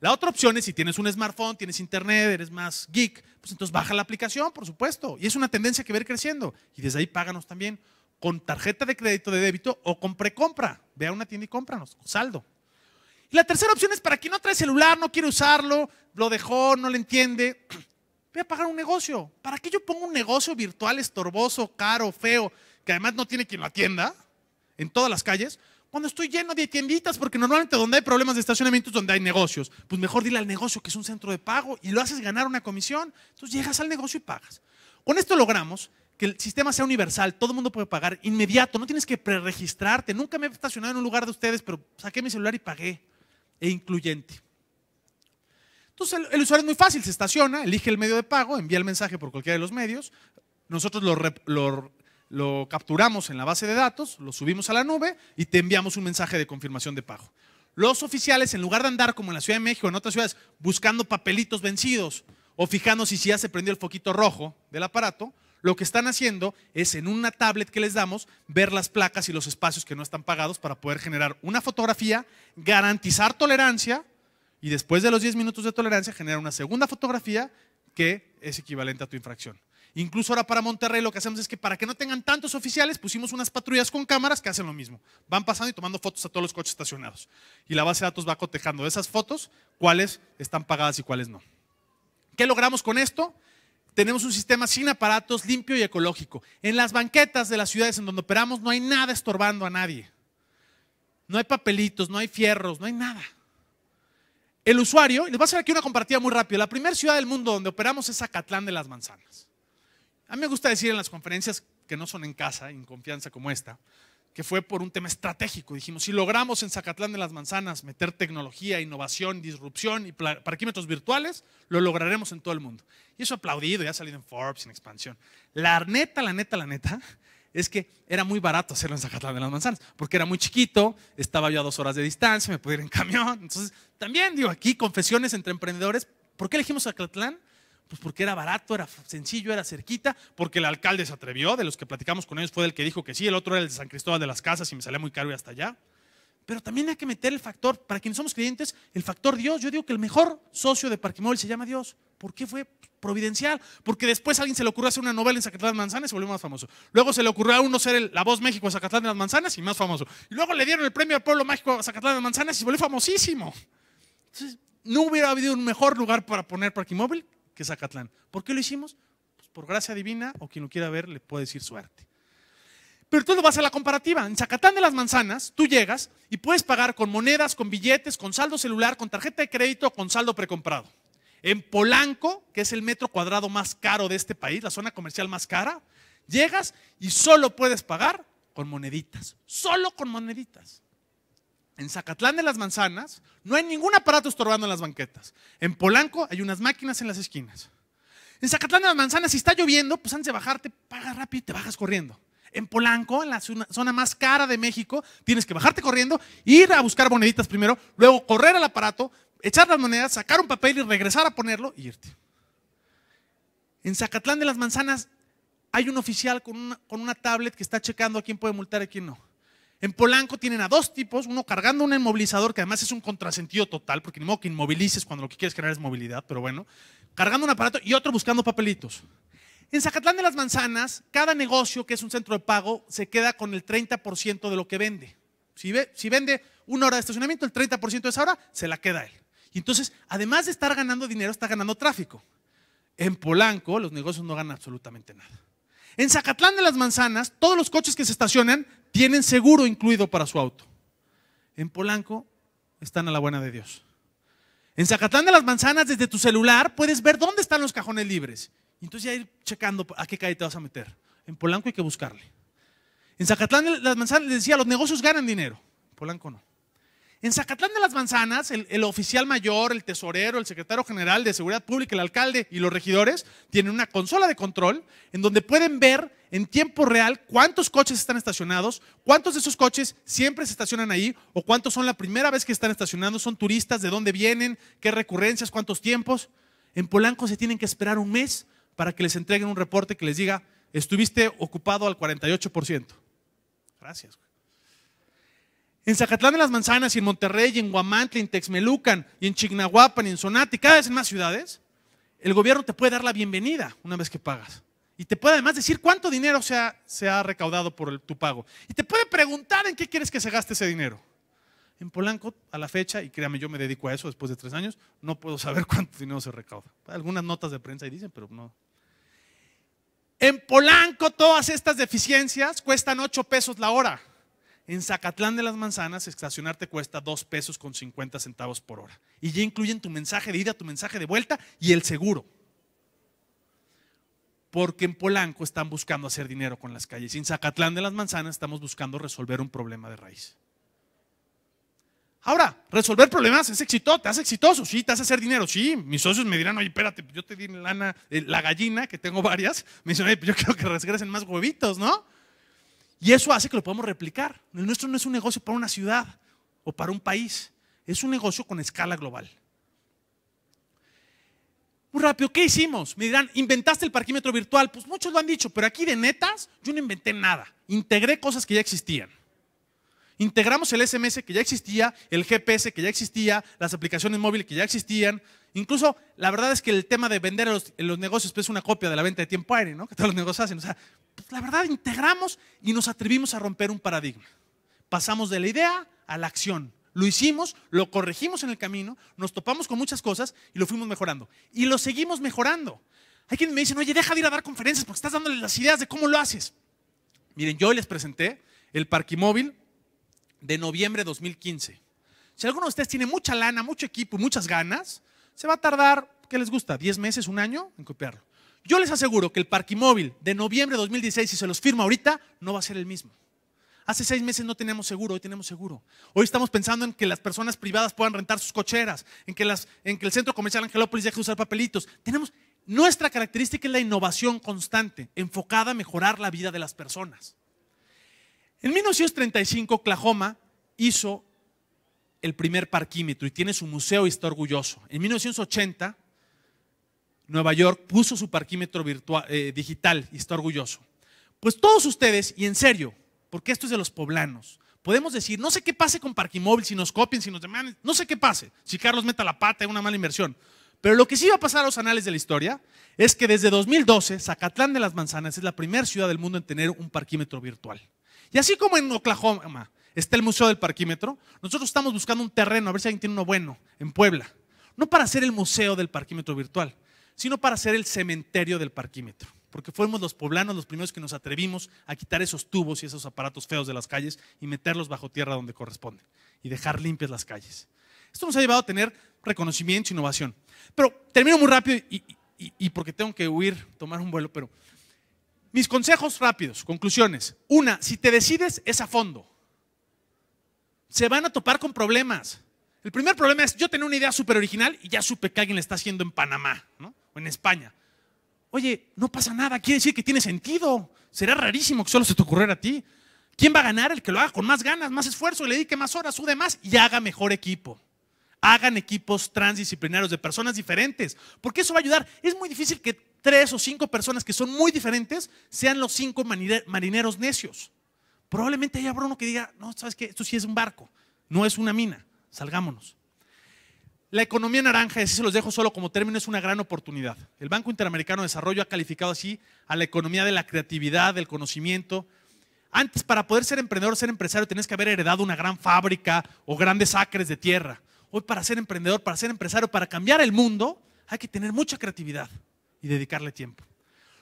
La otra opción es si tienes un smartphone, tienes internet, eres más geek, pues entonces baja la aplicación, por supuesto. Y es una tendencia que va a ir creciendo. Y desde ahí páganos también con tarjeta de crédito de débito o con precompra. Ve a una tienda y cómpranos, saldo. Y la tercera opción es para quien no trae celular, no quiere usarlo, lo dejó, no le entiende. Voy a pagar un negocio. ¿Para qué yo pongo un negocio virtual estorboso, caro, feo, que además no tiene quien lo atienda en todas las calles? Cuando estoy lleno de tienditas, porque normalmente donde hay problemas de estacionamiento es donde hay negocios. Pues mejor dile al negocio que es un centro de pago y lo haces ganar una comisión. Entonces llegas al negocio y pagas. Con esto logramos que el sistema sea universal, todo el mundo puede pagar inmediato, no tienes que preregistrarte. Nunca me he estacionado en un lugar de ustedes, pero saqué mi celular y pagué e incluyente. Entonces el, usuario es muy fácil, se estaciona, elige el medio de pago, envía el mensaje por cualquiera de los medios, nosotros lo, capturamos en la base de datos, lo subimos a la nube y te enviamos un mensaje de confirmación de pago. Los oficiales, en lugar de andar como en la Ciudad de México, o en otras ciudades, buscando papelitos vencidos o fijando si ya se prendió el foquito rojo del aparato, lo que están haciendo es en una tablet que les damos ver las placas y los espacios que no están pagados para poder generar una fotografía, garantizar tolerancia y después de los 10 minutos de tolerancia generar una segunda fotografía que es equivalente a tu infracción. Incluso ahora para Monterrey lo que hacemos es que para que no tengan tantos oficiales pusimos unas patrullas con cámaras que hacen lo mismo. Van pasando y tomando fotos a todos los coches estacionados. Y la base de datos va cotejando esas fotos cuáles están pagadas y cuáles no. ¿Qué logramos con esto? tenemos un sistema sin aparatos, limpio y ecológico. En las banquetas de las ciudades en donde operamos no hay nada estorbando a nadie. No hay papelitos, no hay fierros, no hay nada. El usuario, y les voy a hacer aquí una compartida muy rápida, la primera ciudad del mundo donde operamos es Zacatlán de las Manzanas. A mí me gusta decir en las conferencias que no son en casa, en confianza como esta, que fue por un tema estratégico. Dijimos, si logramos en Zacatlán de las Manzanas meter tecnología, innovación, disrupción y parquímetros virtuales, lo lograremos en todo el mundo. Y eso aplaudido, ya ha salido en Forbes, en expansión. La neta, la neta, la neta, es que era muy barato hacerlo en Zacatlán de las Manzanas, porque era muy chiquito, estaba yo a dos horas de distancia, me podía ir en camión. Entonces, también digo, aquí confesiones entre emprendedores. ¿Por qué elegimos Zacatlán? Pues porque era barato, era sencillo, era cerquita, porque el alcalde se atrevió, de los que platicamos con ellos fue el que dijo que sí, el otro era el de San Cristóbal de las Casas y me salía muy caro y hasta allá. Pero también hay que meter el factor, para quienes somos clientes, el factor Dios. Yo digo que el mejor socio de Móvil se llama Dios. ¿Por qué fue providencial? Porque después a alguien se le ocurrió hacer una novela en Zacatlán de Manzanas y se volvió más famoso. Luego se le ocurrió a uno ser la voz México en Zacatlán de las Manzanas y más famoso. Y luego le dieron el premio al pueblo mágico a Zacatlán de las Manzanas y se volvió famosísimo. Entonces, no hubiera habido un mejor lugar para poner Parquimóvil que es Zacatlán. ¿Por qué lo hicimos? Pues por gracia divina o quien lo quiera ver le puede decir suerte. Pero tú lo vas a la comparativa. En Zacatlán de las Manzanas, tú llegas y puedes pagar con monedas, con billetes, con saldo celular, con tarjeta de crédito, con saldo precomprado. En Polanco, que es el metro cuadrado más caro de este país, la zona comercial más cara, llegas y solo puedes pagar con moneditas. Solo con moneditas en Zacatlán de las Manzanas no hay ningún aparato estorbando en las banquetas. En Polanco hay unas máquinas en las esquinas. En Zacatlán de las Manzanas, si está lloviendo, pues antes de bajarte, pagas rápido y te bajas corriendo. En Polanco, en la zona más cara de México, tienes que bajarte corriendo, ir a buscar moneditas primero, luego correr al aparato, echar las monedas, sacar un papel y regresar a ponerlo y irte. En Zacatlán de las Manzanas hay un oficial con una, tablet que está checando a quién puede multar y a quién no. En Polanco tienen a dos tipos, uno cargando un inmovilizador, que además es un contrasentido total, porque ni modo que inmovilices cuando lo que quieres crear es movilidad, pero bueno, cargando un aparato y otro buscando papelitos. En Zacatlán de las Manzanas, cada negocio que es un centro de pago se queda con el 30% de lo que vende. Si, si, vende una hora de estacionamiento, el 30% de esa hora se la queda él. Y entonces, además de estar ganando dinero, está ganando tráfico. En Polanco, los negocios no ganan absolutamente nada. En Zacatlán de las Manzanas, todos los coches que se estacionan tienen seguro incluido para su auto. En Polanco están a la buena de Dios. En Zacatlán de las Manzanas, desde tu celular, puedes ver dónde están los cajones libres. Entonces ya ir checando a qué calle te vas a meter. En Polanco hay que buscarle. En Zacatlán de las Manzanas les decía, los negocios ganan dinero. En Polanco no. En Zacatlán de las Manzanas, el, oficial mayor, el tesorero, el secretario general de Seguridad Pública, el alcalde y los regidores tienen una consola de control en donde pueden ver en tiempo real cuántos coches están estacionados, cuántos de esos coches siempre se estacionan ahí o cuántos son la primera vez que están estacionando, son turistas, de dónde vienen, qué recurrencias, cuántos tiempos. En Polanco se tienen que esperar un mes para que les entreguen un reporte que les diga, estuviste ocupado al 48%. Gracias. En Zacatlán de las Manzanas y en Monterrey en Guamantla en Texmelucan y en Chignahuapan y en y cada vez en más ciudades, el gobierno te puede dar la bienvenida una vez que pagas. Y te puede además decir cuánto dinero se ha, recaudado por tu pago. Y te puede preguntar en qué quieres que se gaste ese dinero. En Polanco, a la fecha, y créame, yo me dedico a eso después de tres años, no puedo saber cuánto dinero se recauda. Algunas notas de prensa y dicen, pero no. En Polanco todas estas deficiencias cuestan ocho pesos la hora en Zacatlán de las Manzanas te cuesta 2 pesos con 50 centavos por hora. Y ya incluyen tu mensaje de ida, tu mensaje de vuelta y el seguro. Porque en Polanco están buscando hacer dinero con las calles. en Zacatlán de las Manzanas estamos buscando resolver un problema de raíz. Ahora, resolver problemas es exitoso, te hace exitoso, sí, te hace hacer dinero, sí. Mis socios me dirán, oye, espérate, pues yo te di eh, la gallina, que tengo varias, me dicen, oye, pues yo quiero que regresen más huevitos, ¿no? Y eso hace que lo podamos replicar. El nuestro no es un negocio para una ciudad o para un país, es un negocio con escala global. Muy rápido, ¿qué hicimos? Me dirán, inventaste el parquímetro virtual. Pues muchos lo han dicho, pero aquí de netas yo no inventé nada. Integré cosas que ya existían. Integramos el SMS que ya existía, el GPS que ya existía, las aplicaciones móviles que ya existían, Incluso la verdad es que el tema de vender los, negocios pues, es una copia de la venta de tiempo aire, ¿no? Que todos los negocios hacen. O sea, pues, la verdad integramos y nos atrevimos a romper un paradigma. Pasamos de la idea a la acción. Lo hicimos, lo corregimos en el camino, nos topamos con muchas cosas y lo fuimos mejorando. Y lo seguimos mejorando. Hay quien me dice oye, deja de ir a dar conferencias porque estás dándole las ideas de cómo lo haces. Miren, yo hoy les presenté el Parquimóvil de noviembre de 2015. Si alguno de ustedes tiene mucha lana, mucho equipo y muchas ganas, se va a tardar, ¿qué les gusta? ¿10 meses, un año en copiarlo? Yo les aseguro que el móvil de noviembre de 2016, si se los firma ahorita, no va a ser el mismo. Hace seis meses no teníamos seguro, hoy tenemos seguro. Hoy estamos pensando en que las personas privadas puedan rentar sus cocheras, en que, el centro comercial Angelópolis deje de usar papelitos. Tenemos, nuestra característica es la innovación constante, enfocada a mejorar la vida de las personas. En 1935, Oklahoma hizo el primer parquímetro y tiene su museo y está orgulloso. En 1980, Nueva York puso su parquímetro virtual, eh, digital y está orgulloso. Pues todos ustedes, y en serio, porque esto es de los poblanos, podemos decir, no sé qué pase con Parquimóvil, si nos copien, si nos demandan, no sé qué pase, si Carlos meta la pata es una mala inversión. Pero lo que sí va a pasar a los anales de la historia es que desde 2012, Zacatlán de las Manzanas es la primera ciudad del mundo en tener un parquímetro virtual. Y así como en Oklahoma está el Museo del Parquímetro. Nosotros estamos buscando un terreno, a ver si alguien tiene uno bueno, en Puebla. No para hacer el Museo del Parquímetro virtual, sino para hacer el cementerio del parquímetro. Porque fuimos los poblanos los primeros que nos atrevimos a quitar esos tubos y esos aparatos feos de las calles y meterlos bajo tierra donde corresponde, y dejar limpias las calles. Esto nos ha llevado a tener reconocimiento e innovación. Pero termino muy rápido y, y porque tengo que huir, tomar un vuelo, pero mis consejos rápidos, conclusiones. Una, si te decides es a fondo se van a topar con problemas. El primer problema es, yo tenía una idea súper original y ya supe que alguien la está haciendo en Panamá, ¿no? O en España. Oye, no pasa nada, quiere decir que tiene sentido. Será rarísimo que solo se te ocurriera a ti. ¿Quién va a ganar? El que lo haga con más ganas, más esfuerzo, le dedique más horas, sube más y haga mejor equipo. Hagan equipos transdisciplinarios de personas diferentes, porque eso va a ayudar. Es muy difícil que tres o cinco personas que son muy diferentes sean los cinco marineros necios probablemente haya Bruno que diga, no, sabes que esto sí es un barco, no es una mina, salgámonos. La economía naranja, así se los dejo solo como término, es una gran oportunidad. El Banco Interamericano de Desarrollo ha calificado así a la economía de la creatividad, del conocimiento. Antes, para poder ser emprendedor, ser empresario, tenías que haber heredado una gran fábrica o grandes acres de tierra. Hoy, para ser emprendedor, para ser empresario, para cambiar el mundo, hay que tener mucha creatividad y dedicarle tiempo.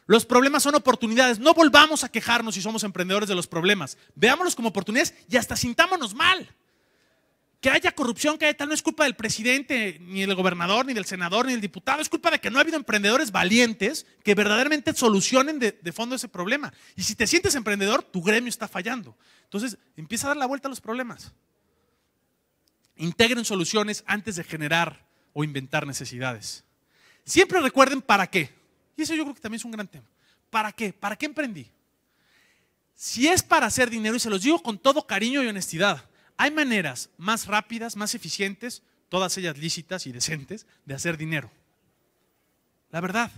Los problemas son oportunidades. No volvamos a quejarnos si somos emprendedores de los problemas. Veámoslos como oportunidades y hasta sintámonos mal. Que haya corrupción, que haya tal, no es culpa del presidente, ni del gobernador, ni del senador, ni del diputado. Es culpa de que no ha habido emprendedores valientes que verdaderamente solucionen de, de fondo ese problema. Y si te sientes emprendedor, tu gremio está fallando. Entonces, empieza a dar la vuelta a los problemas. Integren soluciones antes de generar o inventar necesidades. Siempre recuerden para qué. Y eso yo creo que también es un gran tema. ¿Para qué? ¿Para qué emprendí? Si es para hacer dinero, y se los digo con todo cariño y honestidad, hay maneras más rápidas, más eficientes, todas ellas lícitas y decentes, de hacer dinero. La verdad,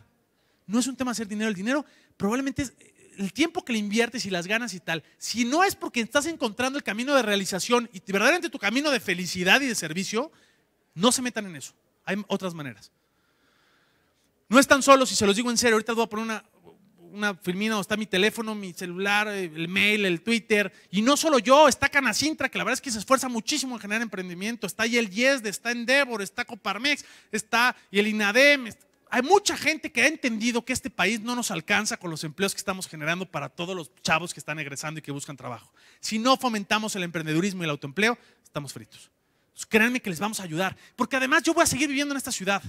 no es un tema hacer dinero. El dinero probablemente es eh, el tiempo que le inviertes y las ganas y tal. Si no es porque estás encontrando el camino de realización y verdaderamente tu camino de felicidad y de servicio, no se metan en eso. Hay otras maneras. No están solos, y se los digo en serio, ahorita voy a poner una, una filmina está mi teléfono, mi celular, el mail, el Twitter. Y no solo yo, está Canacintra, que la verdad es que se esfuerza muchísimo en generar emprendimiento. Está el Yesde, está Endeavor, está Coparmex, está y el INADEM. Hay mucha gente que ha entendido que este país no nos alcanza con los empleos que estamos generando para todos los chavos que están egresando y que buscan trabajo. Si no fomentamos el emprendedurismo y el autoempleo, estamos fritos. créanme que les vamos a ayudar, porque además yo voy a seguir viviendo en esta ciudad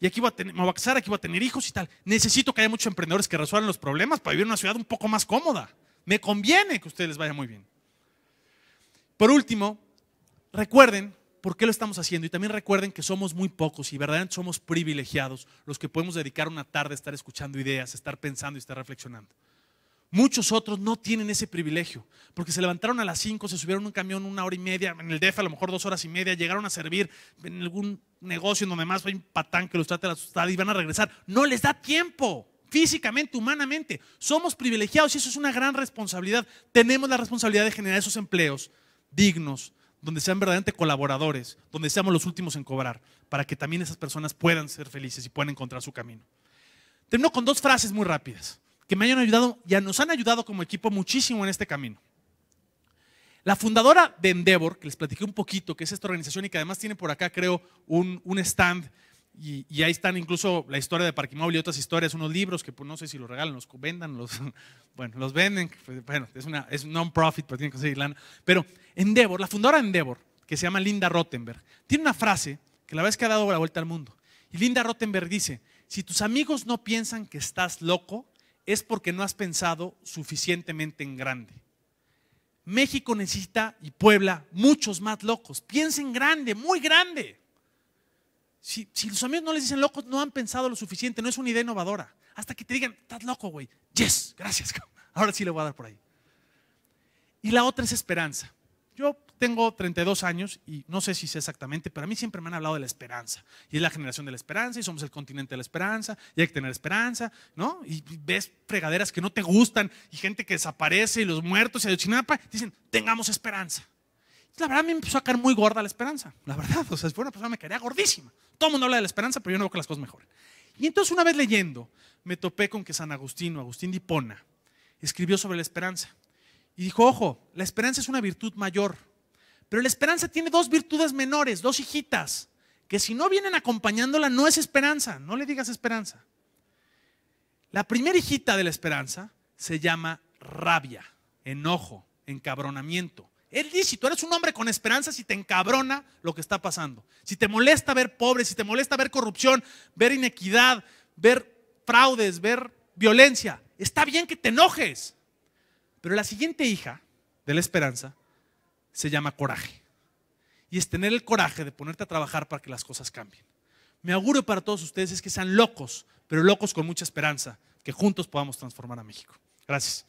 y aquí va a, tener, aquí va a tener hijos y tal. Necesito que haya muchos emprendedores que resuelvan los problemas para vivir en una ciudad un poco más cómoda. Me conviene que a ustedes les vaya muy bien. Por último, recuerden por qué lo estamos haciendo y también recuerden que somos muy pocos y verdaderamente somos privilegiados los que podemos dedicar una tarde a estar escuchando ideas, estar pensando y estar reflexionando. Muchos otros no tienen ese privilegio, porque se levantaron a las 5, se subieron un camión una hora y media, en el DEF a lo mejor dos horas y media, llegaron a servir en algún negocio en donde más hay un patán que los trate de asustar y van a regresar. No les da tiempo, físicamente, humanamente. Somos privilegiados y eso es una gran responsabilidad. Tenemos la responsabilidad de generar esos empleos dignos, donde sean verdaderamente colaboradores, donde seamos los últimos en cobrar, para que también esas personas puedan ser felices y puedan encontrar su camino. Termino con dos frases muy rápidas que me hayan ayudado, ya nos han ayudado como equipo muchísimo en este camino. La fundadora de Endeavor, que les platiqué un poquito, que es esta organización y que además tiene por acá, creo, un, un stand, y, ahí están incluso la historia de Parquimóvil y otras historias, unos libros que pues, no sé si los regalan, los vendan, los, bueno, los venden, pues, bueno, es, una, es un non-profit, pero pues, tienen que conseguir lana. Pero Endeavor, la fundadora de Endeavor, que se llama Linda Rottenberg, tiene una frase que la vez que ha dado la vuelta al mundo. Y Linda Rottenberg dice, si tus amigos no piensan que estás loco, es porque no has pensado suficientemente en grande. México necesita y Puebla muchos más locos. Piensen grande, muy grande. Si, si, los amigos no les dicen locos, no han pensado lo suficiente, no es una idea innovadora. Hasta que te digan, estás loco, güey. Yes, gracias. Ahora sí le voy a dar por ahí. Y la otra es esperanza. Yo tengo 32 años y no sé si sé exactamente, pero a mí siempre me han hablado de la esperanza. Y es la generación de la esperanza y somos el continente de la esperanza y hay que tener esperanza, ¿no? Y ves fregaderas que no te gustan y gente que desaparece y los muertos y chinapa dicen, tengamos esperanza. La verdad, a mí me empezó a caer muy gorda la esperanza. La verdad, o sea, fue una persona que me caería gordísima. Todo el mundo habla de la esperanza, pero yo no veo que las cosas mejoren. Y entonces, una vez leyendo, me topé con que San Agustín, o Agustín de Hipona, escribió sobre la esperanza. Y dijo, ojo, la esperanza es una virtud mayor pero la esperanza tiene dos virtudes menores, dos hijitas, que si no vienen acompañándola no es esperanza, no le digas esperanza. La primera hijita de la esperanza se llama rabia, enojo, encabronamiento. Él dice, si tú eres un hombre con esperanza, si te encabrona lo que está pasando, si te molesta ver pobres, si te molesta ver corrupción, ver inequidad, ver fraudes, ver violencia, está bien que te enojes. Pero la siguiente hija de la esperanza se llama coraje. Y es tener el coraje de ponerte a trabajar para que las cosas cambien. Me auguro para todos ustedes es que sean locos, pero locos con mucha esperanza, que juntos podamos transformar a México. Gracias.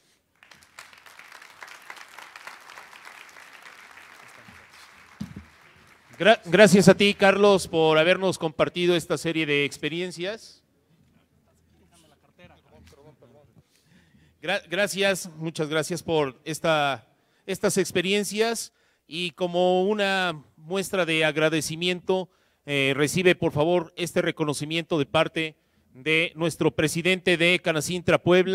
gracias a ti, Carlos, por habernos compartido esta serie de experiencias. gracias, muchas gracias por esta estas experiencias y como una muestra de agradecimiento, eh, recibe por favor este reconocimiento de parte de nuestro presidente de Canacintra Puebla.